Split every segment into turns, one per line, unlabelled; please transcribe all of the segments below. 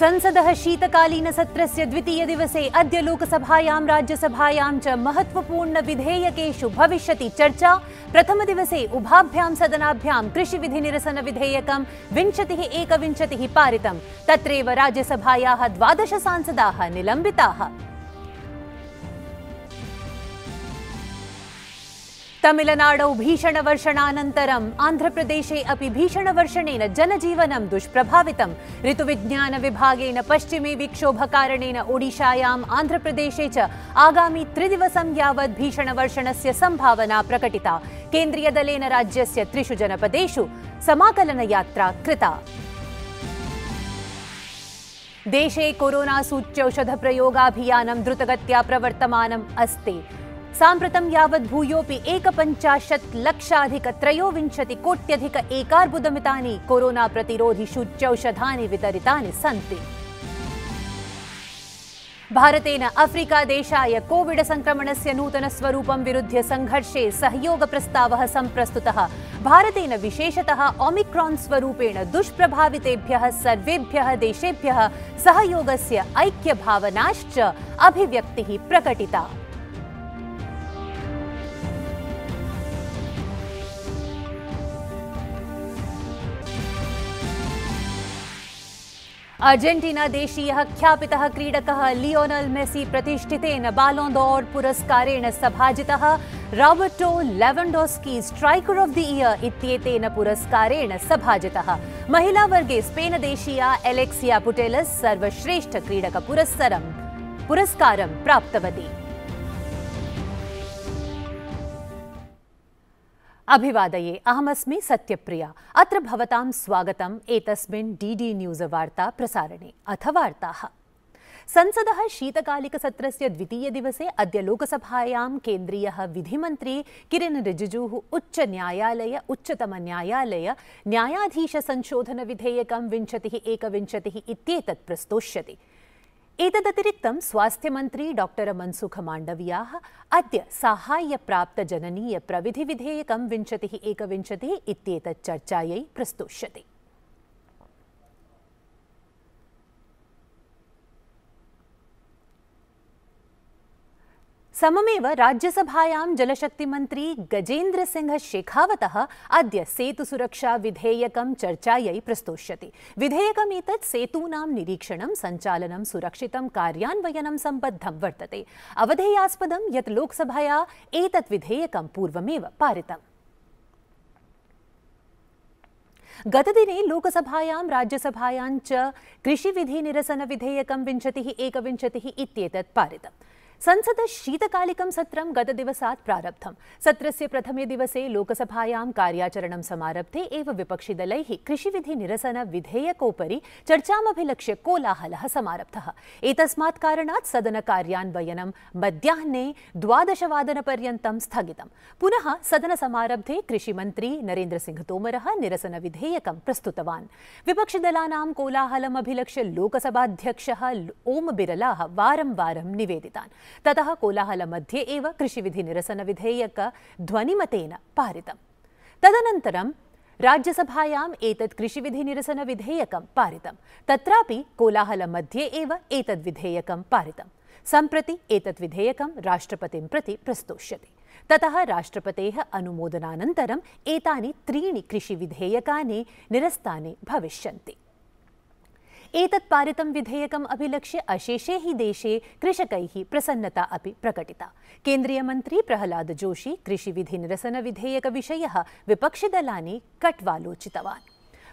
संसद सत्र द्वितीय दिवस अद लोकसभायां राज्यसभायां महत्वपूर्ण विधेयकु भविष्य चर्चा प्रथम प्रथमदिवसे उभाभ्यां सदनाभ्यां विधेयक विंशतिः एकविंशतिः पारितं तत्रैव राज्यसभायाः सांसद निलंबिता तमिलनाडौ भीषणवर्षणानन्तरम् आन्ध्रप्रदेशे अपि विज्ञान जनजीवनं दुष्प्रभावितम् ऋतुविज्ञानविभागेन पश्चिमे ओडिशायां ओडिशायाम् आन्ध्रप्रदेशे च आगामि त्रिदिवसं यावत् भीषणवर्षणस्य सम्भावना प्रकटिता केन्द्रीयदलेन राज्यस्य त्रिषु जनपदेषु यात्रा कृता देशे कोरोनासूच्यौषधप्रयोगाभियानं द्रुतगत्या प्रवर्तमानम् अस्ति सांप्रतम यावत् भूयोऽपि एकपञ्चाशत् लक्षाधिक त्रयोविंशति कोट्यधिक एकार्बुदमितानि कोरोना प्रतिरोधि सूच्यौषधानि वितरितानि सन्ति भारतेन अफ्रीका देशाय कोविड संक्रमणस्य नूतन स्वरूपं विरुध्य संघर्षे सहयोग सहयोगप्रस्तावः सम्प्रस्तुतः भारतेन विशेषतः ओमिक्रॉन स्वरूपेण दुष्प्रभावितेभ्यः सर्वेभ्यः देशेभ्यः सहयोगस्य ऐक्यभावनाश्च अभिव्यक्तिः प्रकटिता देशीय अर्जेण्टीनादेशीयः क्रीडक लियोनल मेसी मेसि प्रतिष्ठितेन बालोन्दोर् पुरस्कारेण सभाजितः राबर्टो लेवण्डोस्की स्ट्रैकर् आफ् इतन पुरस्कार इत्येतेन पुरस्कारेण वर्गे स्पेन देशीय एलेक्सिया सर्वश्रेष्ठ क्रीडक पुरस्कार प्राप्तवती अभिवादये अहमस्मि सत्यप्रिया अत्र भवतां स्वागतम् एतस्मिन् डी डी न्यूज़ वार्ता प्रसारणे अथ वार्ताः संसदः शीतकालिकसत्रस्य द्वितीयदिवसे अद्य लोकसभायां केन्द्रीयः विधिमन्त्री किरेन रिजिजुः उच्चन्यायालय उच्चतमन्यायालय न्यायाधीशसंशोधनविधेयकं विंशतिः एकविंशतिः इत्येतत् प्रस्तोष्यति स्वास्थ्य मंत्री डॉक्टर मनसुख मनसुखमाण्डव्याः अद्य प्रविधि विधेयक विंशति एक चर्चाई प्रस्तुष्यते सममेव राज्यसभायां जलशक्तिमन्त्री गजेन्द्रसिंह शेखावतः अद्य सेतुसुरक्षाविधेयकं चर्चायै प्रस्तोष्यति विधेयकमेतत् सेतूनां निरीक्षणं सञ्चालनं सुरक्षितं कार्यान्वयनं सम्बद्धं वर्तते अवधेयास्पदं यत् लोकसभया एतत् विधेयकं पूर्वमेव पारितम् गतदिने लोकसभायां राज्यसभायां च कृषिविधिनिरसनविधेयकं विंशतिः एकविंशतिः इत्येतत् पारितम् संसद शीतकालिकं सत्रं गतदिवसात् प्रारब्धं सत्रस्य प्रथमे दिवसे सरब्धे कार्याचरणं समारब्धे एव विधेयकोपरी कृषिविधिनिरसनविधेयकोपरि कोलाहल कोलाहलः समारब्धः एतस्मात् कारणात् सदनकार्यान्वयनं मध्याह्ने पर्यत स्थगित पुनः तोमर निरसन विधेयक निरसनविधेयकं विपक्षी दलाना कोलाहलमभिलक्ष्य लोकसभाध्यक्षः ओम बिरला वारं वारं निवेदितान् तत कोलाहल मध्ये ततः कोलाहलमध्ये एव कृषिविधिनिरसनविधेयक ध्वनिमतेन पारितम् तदनन्तरं राज्यसभायाम् एतत् कृषिविधिनिरसनविधेयकं पारितं तत्रापि कोलाहलमध्ये एव एतद्विधेयकं पारितं सम्प्रति एतत् विधेयकं राष्ट्रपतिं प्रति प्रस्तोष्यते ततः राष्ट्रपतेः अनुमोदनानन्तरम् एतानि त्रीणि कृषिविधेयकानि निरस्तानि भविष्यन्ति एतत् पारितं विधेयकम् अभिलक्ष्य अशेषे हि देशे कृषकैः प्रसन्नता अपि प्रकटिता केन्द्रीयमन्त्री प्रह्लादजोशी कृषिविधिनिरसनविधेयकविषयः विपक्षिदलानि कट्वालोचितवान्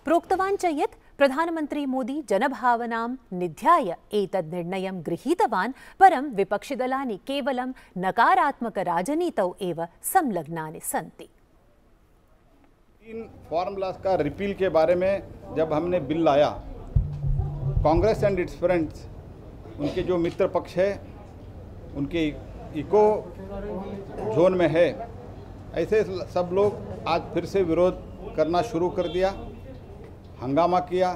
प्रोक्तवान् च यत् प्रधानमन्त्री मोदी जनभावनां निध्याय निर्णयं गृहीतवान् परं विपक्षिदलानि केवलं नकारात्मकराजनीतौ एव संलग्नानि सन्ति इन फार्मूलाज का रिपील के बारे में जब हमने बिल लाया कांग्रेस एंड इट्स फ्रेंड्स उनके जो मित्र पक्ष है उनके इको जोन में है ऐसे सब लोग आज फिर से विरोध करना शुरू कर दिया हंगामा किया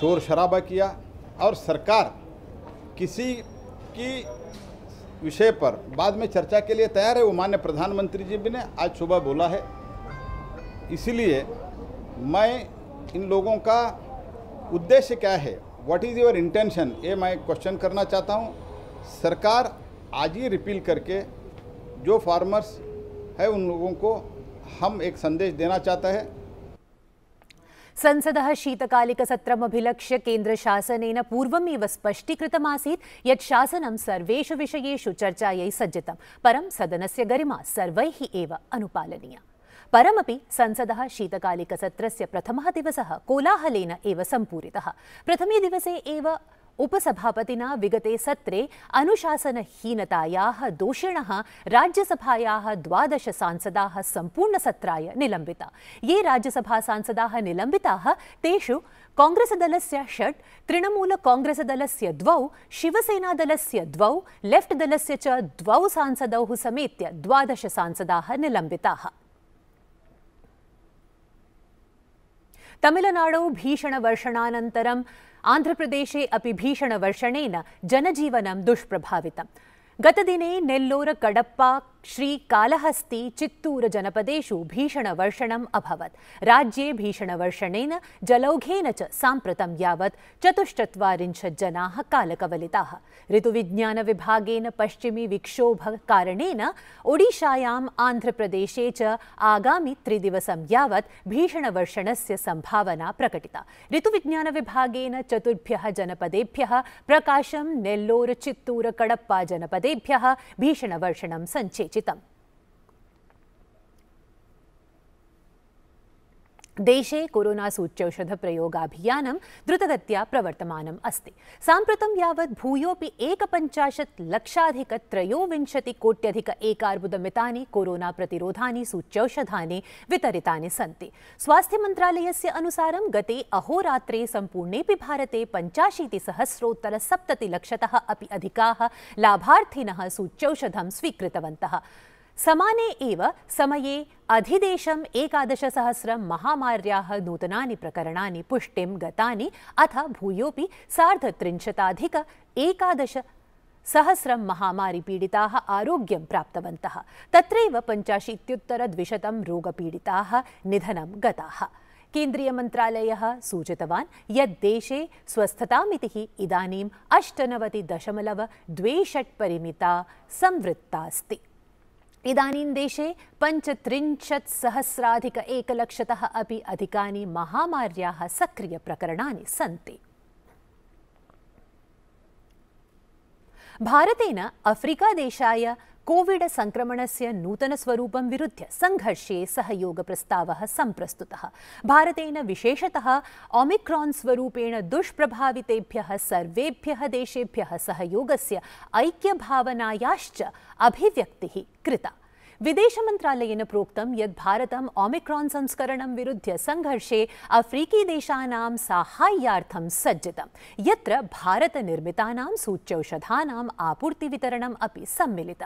शोर शराबा किया और सरकार किसी की विषय पर बाद में चर्चा के लिए तैयार है वो मान्य प्रधानमंत्री जी भी ने आज सुबह बोला है इसीलिए मैं इन लोगों का उद्देश्य क्या है व्हाट इज़ योर इंटेंशन ये मैं क्वेश्चन करना चाहता हूँ सरकार आज ही रिपील करके जो फार्मर्स है उन लोगों को हम एक संदेश देना चाहता है शासन पूर्वमे स्पष्टीकृत पूर्वमेव ये शासन शासनं विषय चर्चा चर्चायै परम सदन से गरिमा सर्व अनुपालनीया परमपि संसद शीतकालिक सत्र प्रथम दिवस कोलाहल सम्पूरितः प्रथम दिवस उपसभापति विगते सत्रे अनुशासनहीनतायाः दोषिण राज्यसभायाः द्वादश संपूर्ण सम्पूर्णसत्राय निलंबिता ये सांसद निलंबिता तेषु काङ्ग्रेसदलस्य षट् तृणमूलकाङ्ग्रेसदलस्य द्वौ से द्वौ लेफ्ट दल से चौ सांसदौ समेत द्वादश सांसदाः निलंबिता तमिलनाडौ भीषण भीषणवर्षणानन्तरम् आन्ध्रप्रदेशे अपि भीषणवर्षणेन जनजीवनं दुष्प्रभावितम् गतदिने नेल्लोर कडप्पा श्री कालहस्ती श्रीकालहस्ति भीषण भीषणवर्षणम् अभवत् राज्ये भीषणवर्षणेन जलौघेन च साम्प्रतं यावत् चतुश्चत्वारिंशत् जनाः कालकवलिताः विभाग पश्चिमी विक्षोभकारणेन ओडिशायाम् आन्ध्रप्रदेशे च आगामि त्रिदिवसं यावत् भीषणवर्षणस्य सम्भावना प्रकटिता विभाग चतुर्भ्यः जनपदेभ्यः प्रकाशं नेल्लोर चित्तूर कडप्पा जनपदेभ्यः वर्षण संचे chết tẩm. देशे कोरोना सूच्यौषधप्रयोगाभियानं द्रुतगत्या प्रवर्तम सांत साम्प्रतं यावत् भूयोऽपि एकपञ्चाशत् लक्षाधिकत्रयोविंशतिकोट्यधिक मिता कोरोना प्रतिरोधानि सी स्वास्थ्य मंत्रालय से अनुसारं गते अहोरात्रे सहस्रोत्तर सप्तति लक्षत अभी अभी लाभार्थिन सूच्यौषधम स्वीकृतवन्तः समाने एव समये अधिदेशम् एकादशसहस्रं महामार्याः नूतनानि प्रकरणानि पुष्टिं गतानि अथ भूयोऽपि सार्धत्रिंशताधिक एकादश सहस्रं महामारीपीडिताः आरोग्यं प्राप्तवन्तः तत्रैव पञ्चाशीत्युत्तरद्विशतं रोगपीडिताः निधनं गताः केन्द्रीयमन्त्रालयः सूचितवान् यत् देशे स्वस्थतामितिः इदानीम् अष्टनवतिदशमलव द्वे षट्परिमिता संवृत्तास्ति इदानीं देशे पञ्चत्रिंशत्सहस्राधिक एकलक्षतः अपि अधिकानि महामार्याः सक्रियप्रकरणानि सन्ति भारतेन अफ्रीकादेशाय कोविड नूतन नूतनस्वरूपं विरुध्य संघर्षे सहयोगप्रस्तावः सम्प्रस्तुतः भारतेन विशेषतः ओमिक्रॉन् स्वरूपेण देशेभ्य सहयोग से ऐक्य भावनायाच अभिव्यक्ति कृता विदेश विदेशमन्त्रालयेन प्रोक्तं यत् ओमिक्रॉन संस्करण विरुद्ध संघर्षे अफ्रीकी अफ्रीकीदेशानां साहाय्यार्थं सज्जितं यत्र भारतनिर्मितानां सूच्यौषधानाम् आपूर्तिवितरणम् अपि सम्मिलित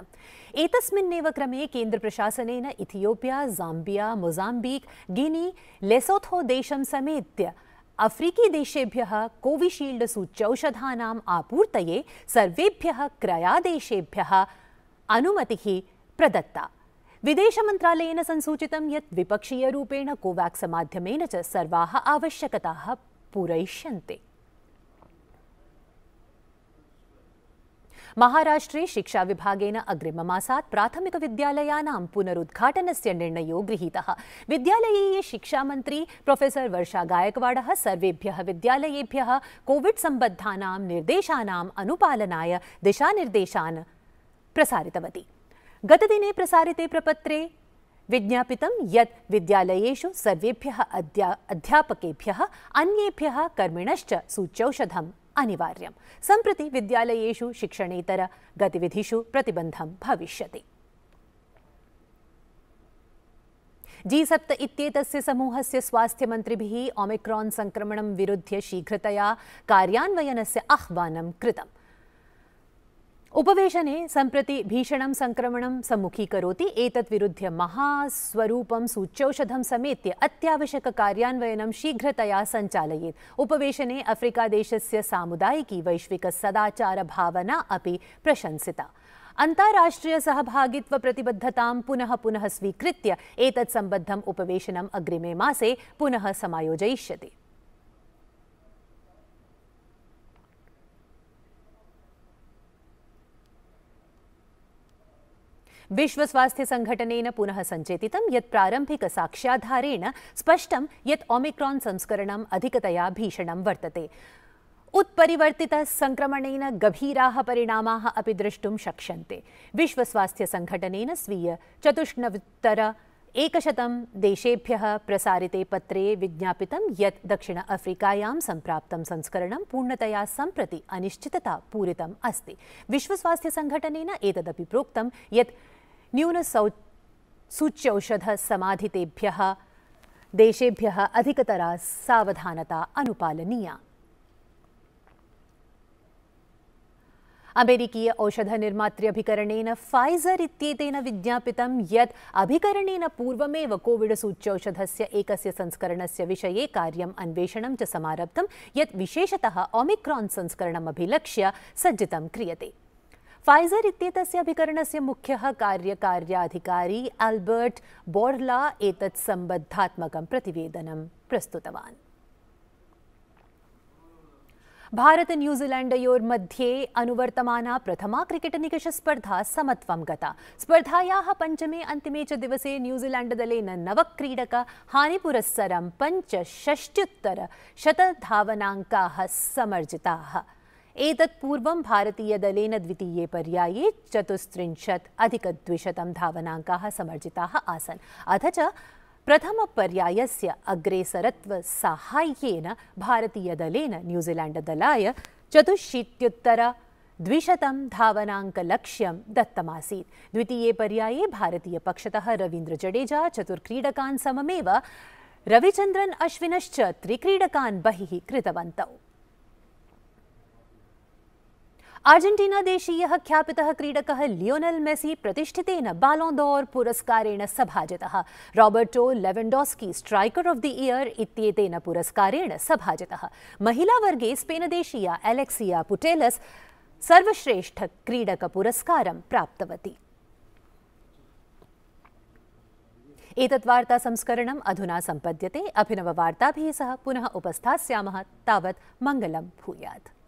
एतस्मिन्नेव क्रमे केन्द्रप्रशासनेन Ethiopia Zambia Mozambique Guinea Lesotho देशं समेत्य अफ्रीकीदेशेभ्यः कोविशील्ड सूच्यौषधानाम् आपूर्तये सर्वेभ्यः क्रयादेशेभ्यः अनुमतिः प्रदत्ता विदेशमन्त्रालयेन संसूचितं यत् विपक्षीयरूपेण कोवाक्स कोवैक्स मध्यम चर्वा आवश्यकता पूरय महाराष्ट्रे प्राथमिक विद्यालय पुनरुद्घाटन निर्णय गृहत विद्यालय शिक्षा मंत्री प्रोफेसर वर्षा विद्यालय कॉविड संबद्धा कोविड् सम्बद्धानां दिशा अनुपालनाय प्रसारित प्रसारितवती गतदिने प्रसारिते प्रपत्रे विज्ञापितं यत् विद्यालयेषु सर्वेभ्यः अध्या अध्यापकेभ्यः अन्येभ्यः कर्मिणश्च सूच्यौषधम् अनिवार्यं सम्प्रति विद्यालयेषु शिक्षणेतर गतिविधिषु प्रतिबन्धं भविष्यति जी सप्त इत्येतस्य समूहस्य स्वास्थ्य मंत्रिभिः ओमिक्रॉन संक्रमणं विरुध्य शीघ्रतया कार्यान्वयनस्य आह्वानं कृतम् उपवेशने सम्प्रति भीषणं सङ्क्रमणं सम्मुखीकरोति एतद्विरुध्य महास्वरूपं सूच्यौषधं समेत्य अत्यावश्यककार्यान्वयनं शीघ्रतया सञ्चालयेत् उपवेशने अफ्रिकादेशस्य सामुदायिकी वैश्विकसदाचारभावना अपि प्रशंसिता प्रतिबद्धतां पुनः पुनः स्वीकृत्य एतत्सम्बद्धम् उपवेशनम् अग्रिमे मासे पुनः समायोजयिष्यति विश्व स्वास्थ्य संघटनेन पुनः सञ्चेतितं यत् साक्ष्याधारेण स्पष्टं यत् ओमिक्रॉन संस्करणम् अधिकतया भीषणं वर्तते उत्परिवर्तितसङ्क्रमणेन गभीराः परिणामाः अपि द्रष्टुं स्वास्थ्य विश्वस्वास्थ्यसङ्घटनेन स्वीय चतुष्णवुत्तर एकशतं देशेभ्यः प्रसारिते पत्रे विज्ञापितं यत् दक्षिण अफ्रीकायां सम्प्राप्तं संस्करणं पूर्णतया सम्प्रति अनिश्चितता पूरितम् अस्ति विश्वस्वास्थ्यसङ्घटनेन एतदपि प्रोक्तं यत् सौ सूच्यौषध सभ्य देशेभ्य अधिकतरा सावधानता अनुपालनीया अमेरिकीय औषधनिर्मातृभिकरणेन फाइजर इत्येतेन विज्ञापितं यत् अभिकरणेन पूर्वमेव कोविड सूच्यौषधस्य एकस्य संस्करणस्य विषये कार्यम् अन्वेषणं च समारब्धं यत् विशेषतः ओमिक्रॉन् संस्करणमभिलक्ष्य सज्जितं क्रियते फाइजर इत्येतस्य अभिकरणस्य मुख्यः कार्यकार्याधिकारी अल्बर्ट बोर्ला एतत् सम्बद्धात्मकं प्रतिवेदनं प्रस्तुतवान् भारत मध्ये अनुवर्तमाना प्रथमा क्रिकेट निकष स्पर्धा समत्वं गता स्पर्धायाः पञ्चमे अन्तिमे च दिवसे न्यूजीलैण्डदलेन नवक्रीडक हानिपुरस्सरं पञ्चषष्ट्युत्तरशतधावनाङ्काः समर्जिताः एतत् पूर्वं भारतीयदलेन द्वितीये पर्याये चतुस्त्रिंशत् अधिकद्विशतं धावनाङ्काः समर्जिताः आसन् अथ च प्रथमपर्यायस्य अग्रेसरत्वसाहाय्येन भारतीयदलेन न्यूजीलैण्डदलाय चतुशीत्युत्तर द्विशतं धावनाङ्कलक्ष्यं दत्तमासीत् द्वितीये पर्याये भारतीयपक्षतः रवीन्द्रजडेजा चतुर्क्रीडकान् सममेव रविचन्द्रन् अश्विनश्च त्रिक्रीडकान् बहिः कृतवन्तौ देशीय ख्यात क्रीडक लियोनल मेसी प्रतिष्ठित बालोंदौर पुरस्कार सभाजित Roberto Lewandowski striker of the year इत्येतेन पुरस्कारेण सभाजितः महिलावर्गे देशीय एलेक्सिया क्रीडक पुरस्कार प्राप्तवती एतत् वार्तासंस्करणम् अधुना सम्पद्यते अभिनववार्ताभिः सह पुनः उपस्थास्यामः तावत् मङ्गलं भूयात्